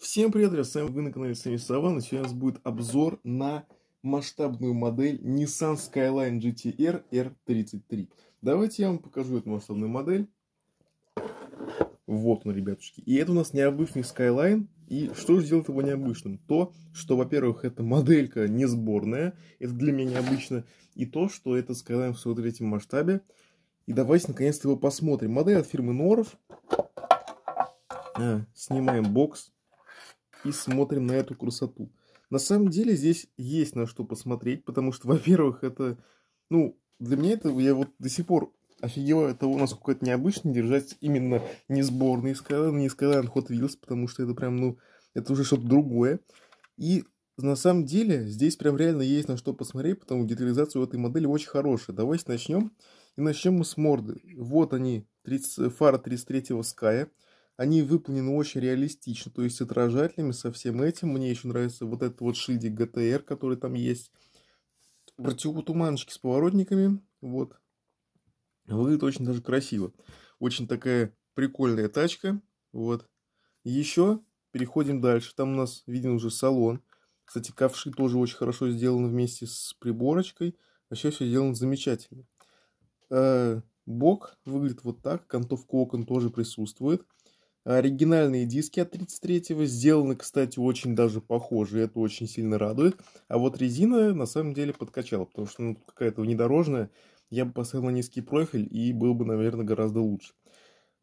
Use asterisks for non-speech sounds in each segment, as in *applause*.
Всем привет, я с вами вы на канале Сами Саван, и сегодня у нас будет обзор на масштабную модель Nissan Skyline GTR R33. Давайте я вам покажу эту масштабную модель. Вот он, ребятушки. И это у нас необычный Skyline. И что же делает его необычным? То, что, во-первых, эта моделька не сборная, это для меня необычно, и то, что это Skyline в своем третьем масштабе. И давайте наконец-то его посмотрим. Модель от фирмы Норов. А, снимаем бокс и смотрим на эту красоту. На самом деле здесь есть на что посмотреть, потому что, *laughs* во-первых, это, ну, для меня это, я вот до сих пор офигеваю от того, насколько это необычно держать именно не сборный Skyline, не Skyline а Hot Wheels, потому что это прям, ну, это уже что-то другое. И на самом деле здесь прям реально есть на что посмотреть, потому что детализация у этой модели очень хорошая. Давайте начнем. И начнем мы с морды. Вот они, 30, фара 33-го Sky они выполнены очень реалистично, то есть с отражателями, со всем этим. Мне еще нравится вот этот вот шильдик ГТР, который там есть. Противотуманочки с поворотниками, вот. Выглядит очень даже красиво. Очень такая прикольная тачка, вот. Еще переходим дальше. Там у нас виден уже салон. Кстати, ковши тоже очень хорошо сделаны вместе с приборочкой. Вообще а все сделано замечательно. Э, бок выглядит вот так. Кантовка окон тоже присутствует. Оригинальные диски от 33-го сделаны, кстати, очень даже похожи, это очень сильно радует. А вот резина на самом деле подкачала, потому что ну, какая-то внедорожная, я бы поставил на низкий профиль и был бы, наверное, гораздо лучше.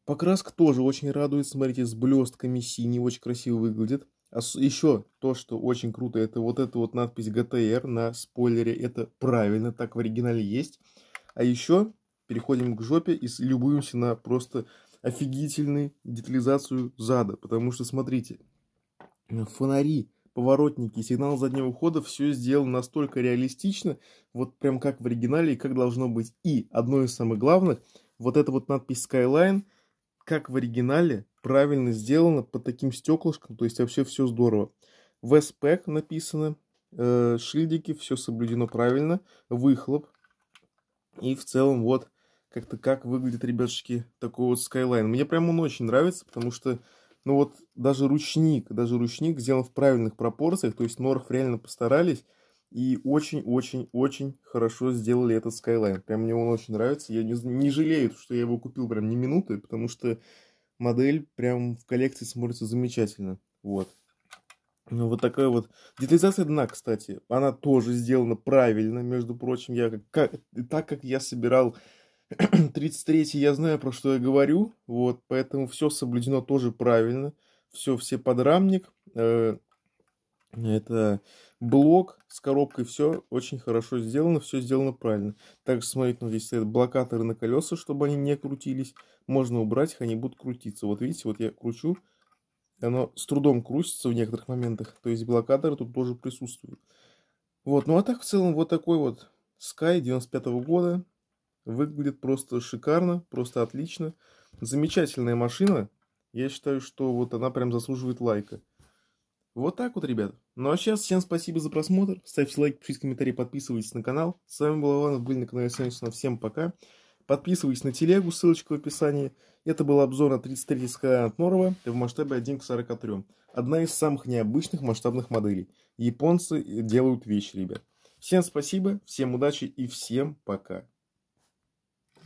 Покраска тоже очень радует, смотрите, с блестками синий, очень красиво выглядит. А еще то, что очень круто, это вот эта вот надпись GTR на спойлере, это правильно, так в оригинале есть. А еще переходим к жопе и любуемся на просто офигительную детализацию зада, потому что, смотрите, фонари, поворотники, сигнал заднего хода, все сделано настолько реалистично, вот прям как в оригинале и как должно быть. И одно из самых главных, вот эта вот надпись Skyline, как в оригинале, правильно сделано по таким стеклышкам, то есть вообще все здорово. В спек e написано, э, шильдики, все соблюдено правильно, выхлоп. И в целом вот как-то как выглядят, ребятушки, такой вот Skyline. Мне прям он очень нравится, потому что, ну вот, даже ручник, даже ручник сделан в правильных пропорциях, то есть Норх реально постарались, и очень-очень-очень хорошо сделали этот Skyline. Прям мне он очень нравится. Я не, не жалею, что я его купил прям не минуты, потому что модель прям в коллекции смотрится замечательно. Вот. Ну, вот такая вот. Детализация дна, кстати, она тоже сделана правильно, между прочим. Я, как как, так как я собирал 33 *clears throat* я знаю, про что я говорю, вот, поэтому все соблюдено тоже правильно, все, все подрамник, э, это блок с коробкой, все очень хорошо сделано, все сделано правильно. Также, смотрите, ну, здесь стоят блокаторы на колеса, чтобы они не крутились, можно убрать их, они будут крутиться. Вот видите, вот я кручу, оно с трудом крутится в некоторых моментах, то есть блокаторы тут тоже присутствуют. Вот, ну а так в целом вот такой вот Sky 95 -го года, Выглядит просто шикарно, просто отлично. Замечательная машина. Я считаю, что вот она прям заслуживает лайка. Вот так вот, ребят. Ну а сейчас всем спасибо за просмотр. Ставьте лайк, пишите комментарии, подписывайтесь на канал. С вами был Иванов, были на канале Сенсина. Всем пока. Подписывайтесь на телегу, ссылочка в описании. Это был обзор на 33 СКА от Норова в масштабе 1 к 43. Одна из самых необычных масштабных моделей. Японцы делают вещи, ребят. Всем спасибо, всем удачи и всем пока.